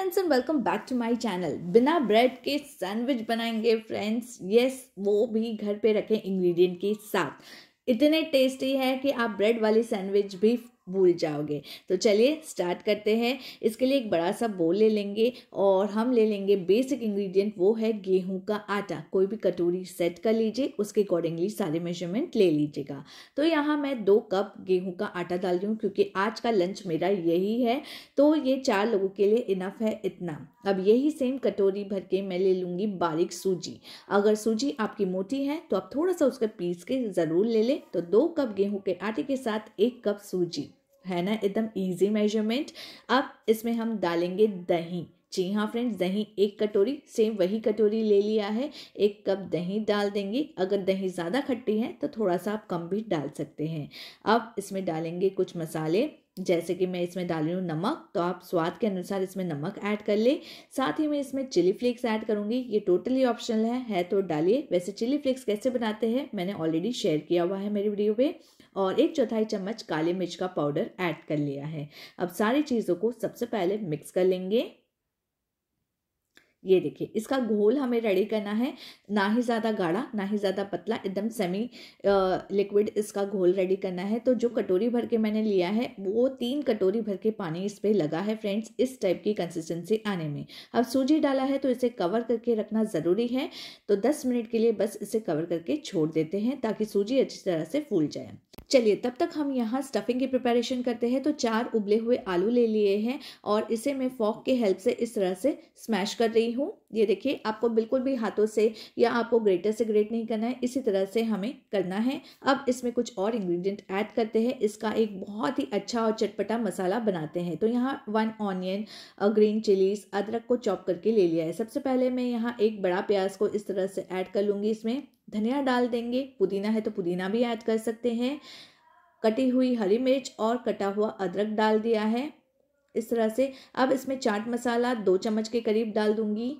friends and welcome back to my channel बिना bread के sandwich बनाएंगे फ्रेंड्स यस वो भी घर पे रखें इंग्रेडिएंट के साथ इतने टेस्टी है कि आप ब्रेड वाली सैंडविच भी भूल जाओगे तो चलिए स्टार्ट करते हैं इसके लिए एक बड़ा सा बोल ले लेंगे और हम ले लेंगे बेसिक इंग्रेडिएंट वो है गेहूं का आटा कोई भी कटोरी सेट कर लीजिए उसके अकॉर्डिंगली सारे मेजरमेंट ले लीजिएगा तो यहाँ मैं दो कप गेहूं का आटा डाल रही हूँ क्योंकि आज का लंच मेरा यही है तो ये चार लोगों के लिए इनफ है इतना अब यही सेम कटोरी भर के मैं ले लूँगी बारीक सूजी अगर सूजी आपकी मोटी है तो आप थोड़ा सा उसका पीस के ज़रूर ले लें तो दो कप गेहूँ के आटे के साथ एक कप सूजी है ना एकदम इजी मेजरमेंट अब इसमें हम डालेंगे दही जी हाँ फ्रेंड्स दही एक कटोरी सेम वही कटोरी ले लिया है एक कप दही डाल देंगे अगर दही ज़्यादा खट्टी है तो थोड़ा सा आप कम भी डाल सकते हैं अब इसमें डालेंगे कुछ मसाले जैसे कि मैं इसमें डाल रही हूँ नमक तो आप स्वाद के अनुसार इसमें नमक ऐड कर ले साथ ही मैं इसमें चिली फ्लेक्स ऐड करूँगी ये टोटली ऑप्शनल है है तो डालिए वैसे चिली फ्लेक्स कैसे बनाते हैं मैंने ऑलरेडी शेयर किया हुआ है मेरी वीडियो पे और एक चौथाई चम्मच काली मिर्च का पाउडर ऐड कर लिया है अब सारी चीज़ों को सबसे पहले मिक्स कर लेंगे ये देखिए इसका घोल हमें रेडी करना है ना ही ज़्यादा गाढ़ा ना ही ज़्यादा पतला एकदम सेमी लिक्विड इसका घोल रेडी करना है तो जो कटोरी भर के मैंने लिया है वो तीन कटोरी भर के पानी इस पर लगा है फ्रेंड्स इस टाइप की कंसिस्टेंसी आने में अब सूजी डाला है तो इसे कवर करके रखना ज़रूरी है तो दस मिनट के लिए बस इसे कवर करके छोड़ देते हैं ताकि सूजी अच्छी तरह से फूल जाए चलिए तब तक हम यहाँ स्टफिंग की प्रिपरेशन करते हैं तो चार उबले हुए आलू ले लिए हैं और इसे मैं फॉक के हेल्प से इस तरह से स्मैश कर रही हूँ ये देखिए आपको बिल्कुल भी हाथों से या आपको ग्रेटर से ग्रेट नहीं करना है इसी तरह से हमें करना है अब इसमें कुछ और इंग्रेडिएंट ऐड करते हैं इसका एक बहुत ही अच्छा और चटपटा मसाला बनाते हैं तो यहाँ वन ऑनियन ग्रीन चिलीज अदरक को चॉप करके ले लिया है सबसे पहले मैं यहाँ एक बड़ा प्याज को इस तरह से ऐड कर लूँगी इसमें धनिया डाल देंगे पुदीना है तो पुदीना भी ऐड कर सकते हैं कटी हुई हरी मिर्च और कटा हुआ अदरक डाल दिया है इस तरह से अब इसमें चाट मसाला दो चम्मच के करीब डाल दूंगी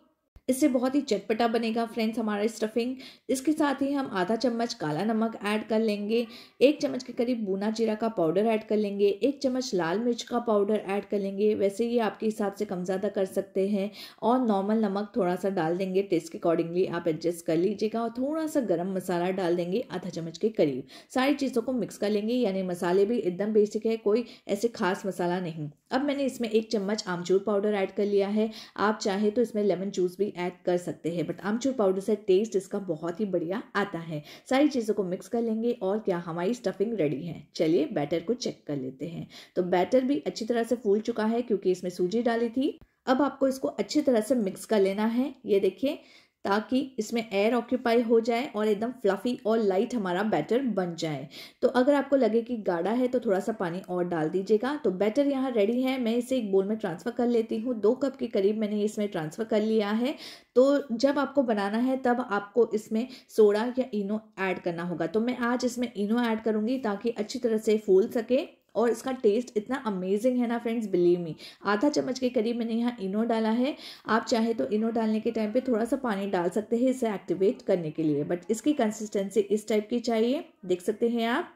इससे बहुत ही चटपटा बनेगा फ्रेंड्स हमारा स्टफिंग इसके साथ ही हम आधा चम्मच काला नमक ऐड कर लेंगे एक चम्मच के करीब बूना जीरा का पाउडर ऐड कर लेंगे एक चम्मच लाल मिर्च का पाउडर ऐड कर लेंगे वैसे ये आपके हिसाब से कम ज़्यादा कर सकते हैं और नॉर्मल नमक थोड़ा सा डाल देंगे टेस्ट के अकॉर्डिंगली आप एडजस्ट कर लीजिएगा और थोड़ा सा गर्म मसाला डाल देंगे आधा चम्मच के करीब सारी चीज़ों को मिक्स कर लेंगे यानी मसाले भी एकदम बेसिक है कोई ऐसे खास मसाला नहीं अब मैंने इसमें एक चम्मच आमचूर पाउडर ऐड कर लिया है आप चाहे तो इसमें लेमन जूस भी ऐड कर सकते हैं बट आमचूर पाउडर से टेस्ट इसका बहुत ही बढ़िया आता है सारी चीज़ों को मिक्स कर लेंगे और क्या हमारी स्टफिंग रेडी है चलिए बैटर को चेक कर लेते हैं तो बैटर भी अच्छी तरह से फूल चुका है क्योंकि इसमें सूजी डाली थी अब आपको इसको अच्छी तरह से मिक्स कर लेना है ये देखिए ताकि इसमें एयर ऑक्यूपाई हो जाए और एकदम फ्लफ़ी और लाइट हमारा बैटर बन जाए तो अगर आपको लगे कि गाढ़ा है तो थोड़ा सा पानी और डाल दीजिएगा तो बैटर यहाँ रेडी है मैं इसे एक बोल में ट्रांसफ़र कर लेती हूँ दो कप के करीब मैंने इसमें ट्रांसफ़र कर लिया है तो जब आपको बनाना है तब आपको इसमें सोडा या इनो ऐड करना होगा तो मैं आज इसमें इनो ऐड करूँगी ताकि अच्छी तरह से फूल सके और इसका टेस्ट इतना अमेजिंग है ना फ्रेंड्स बिलीव मी आधा चम्मच के करीब मैंने यहाँ इनो डाला है आप चाहे तो इनो डालने के टाइम पे थोड़ा सा पानी डाल सकते हैं इसे एक्टिवेट करने के लिए बट इसकी कंसिस्टेंसी इस टाइप की चाहिए देख सकते हैं आप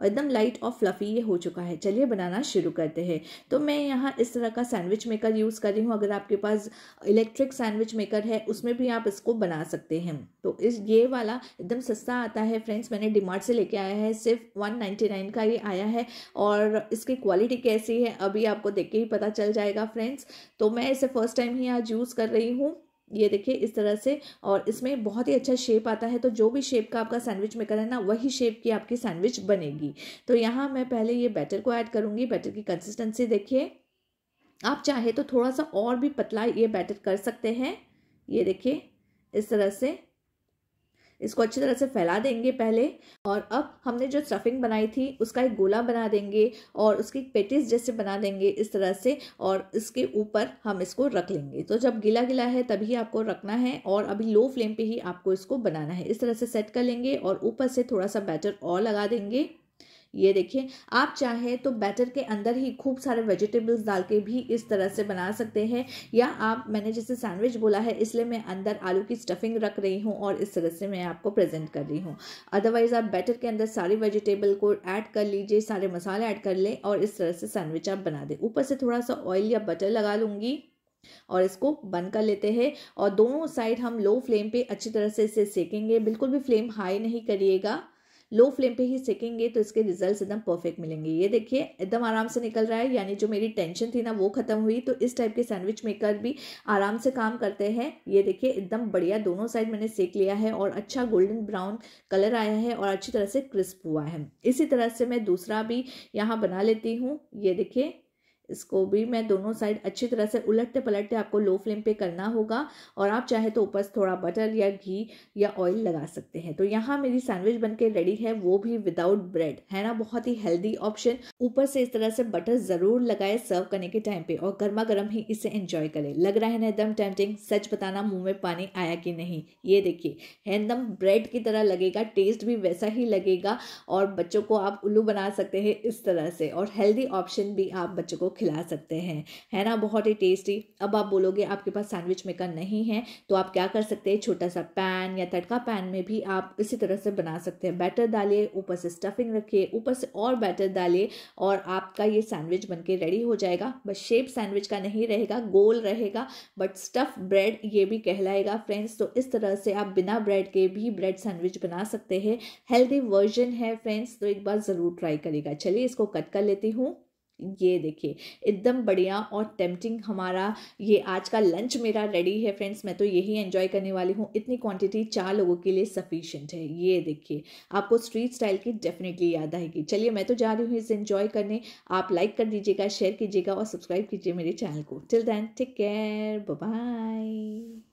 और एकदम लाइट और फ्लफ़ी ये हो चुका है चलिए बनाना शुरू करते हैं तो मैं यहाँ इस तरह का सैंडविच मेकर यूज़ कर रही हूँ अगर आपके पास इलेक्ट्रिक सैंडविच मेकर है उसमें भी आप इसको बना सकते हैं तो इस ये वाला एकदम सस्ता आता है फ्रेंड्स मैंने डिमार्ट से लेके आया है सिर्फ वन नाइन का ये आया है और इसकी क्वालिटी कैसी है अभी आपको देख के ही पता चल जाएगा फ्रेंड्स तो मैं इसे फ़र्स्ट टाइम ही आज यूज़ कर रही हूँ ये देखिए इस तरह से और इसमें बहुत ही अच्छा शेप आता है तो जो भी शेप का आपका सैंडविच मेकर है ना वही शेप की आपकी सैंडविच बनेगी तो यहाँ मैं पहले ये बैटर को ऐड करूँगी बैटर की कंसिस्टेंसी देखिए आप चाहे तो थोड़ा सा और भी पतला ये बैटर कर सकते हैं ये देखिए इस तरह से इसको अच्छी तरह से फैला देंगे पहले और अब हमने जो स्टफिंग बनाई थी उसका एक गोला बना देंगे और उसकी पेटिस जैसे बना देंगे इस तरह से और इसके ऊपर हम इसको रख लेंगे तो जब गीला गीला है तभी आपको रखना है और अभी लो फ्लेम पे ही आपको इसको बनाना है इस तरह से सेट कर लेंगे और ऊपर से थोड़ा सा बैटर और लगा देंगे ये देखिए आप चाहें तो बैटर के अंदर ही खूब सारे वेजिटेबल्स डाल के भी इस तरह से बना सकते हैं या आप मैंने जैसे सैंडविच बोला है इसलिए मैं अंदर आलू की स्टफिंग रख रही हूँ और इस तरह से मैं आपको प्रेजेंट कर रही हूँ अदरवाइज़ आप बैटर के अंदर सारी वेजिटेबल को ऐड कर लीजिए सारे मसाले ऐड कर लें और इस तरह से सैंडविच आप बना दें ऊपर से थोड़ा सा ऑयल या बटर लगा लूँगी और इसको बंद कर लेते हैं और दोनों साइड हम लो फ्लेम पे अच्छी तरह से इसे सेकेंगे बिल्कुल भी फ्लेम हाई नहीं करिएगा लो फ्लेम पे ही सेकेंगे तो इसके रिजल्ट एकदम परफेक्ट मिलेंगे ये देखिए एकदम आराम से निकल रहा है यानी जो मेरी टेंशन थी ना वो खत्म हुई तो इस टाइप के सैंडविच मेकर भी आराम से काम करते हैं ये देखिए एकदम बढ़िया दोनों साइड मैंने सेक लिया है और अच्छा गोल्डन ब्राउन कलर आया है और अच्छी तरह से क्रिस्प हुआ है इसी तरह से मैं दूसरा भी यहाँ बना लेती हूँ ये देखिए इसको भी मैं दोनों साइड अच्छी तरह से उलटते पलटते आपको लो फ्लेम पे करना होगा और आप चाहे तो ऊपर से थोड़ा बटर या घी या ऑयल लगा सकते हैं तो यहाँ मेरी सैंडविच बनके रेडी है वो भी विदाउट ब्रेड है ना बहुत ही हेल्दी ऑप्शन ऊपर से इस तरह से बटर ज़रूर लगाए सर्व करने के टाइम पे और गर्मा गर्म ही इसे एंजॉय करें लग रहा है ना एकदम टेम्पटिंग सच बताना मुंह में पानी आया कि नहीं ये देखिए एकदम ब्रेड की तरह लगेगा टेस्ट भी वैसा ही लगेगा और बच्चों को आप उल्लू बना सकते हैं इस तरह से और हेल्दी ऑप्शन भी आप बच्चों को खिला सकते हैं है ना बहुत ही टेस्टी अब आप बोलोगे आपके पास सैंडविच मेकर नहीं है तो आप क्या कर सकते हैं छोटा सा पैन या तड़का पैन में भी आप इसी तरह से बना सकते हैं बैटर डालिए ऊपर से स्टफिंग रखिए ऊपर से और बैटर डालिए और आपका ये सैंडविच बन के रेडी हो जाएगा बस शेप सैंडविच का नहीं रहेगा गोल रहेगा बट स्टफ ब्रेड ये भी कहलाएगा फ्रेंड्स तो इस तरह से आप बिना ब्रेड के भी ब्रेड सैंडविच बना सकते हैं हेल्दी वर्जन है फ्रेंड्स तो एक बार ज़रूर ट्राई करेगा चलिए इसको कट कर लेती हूँ ये देखिए एकदम बढ़िया और टेम्पटिंग हमारा ये आज का लंच मेरा रेडी है फ्रेंड्स मैं तो यही एंजॉय करने वाली हूँ इतनी क्वांटिटी चार लोगों के लिए सफिशेंट है ये देखिए आपको स्ट्रीट स्टाइल की डेफिनेटली याद आएगी चलिए मैं तो जा रही हूँ इसे एंजॉय करने आप लाइक कर दीजिएगा शेयर कीजिएगा और सब्सक्राइब कीजिए मेरे चैनल को till then take care bye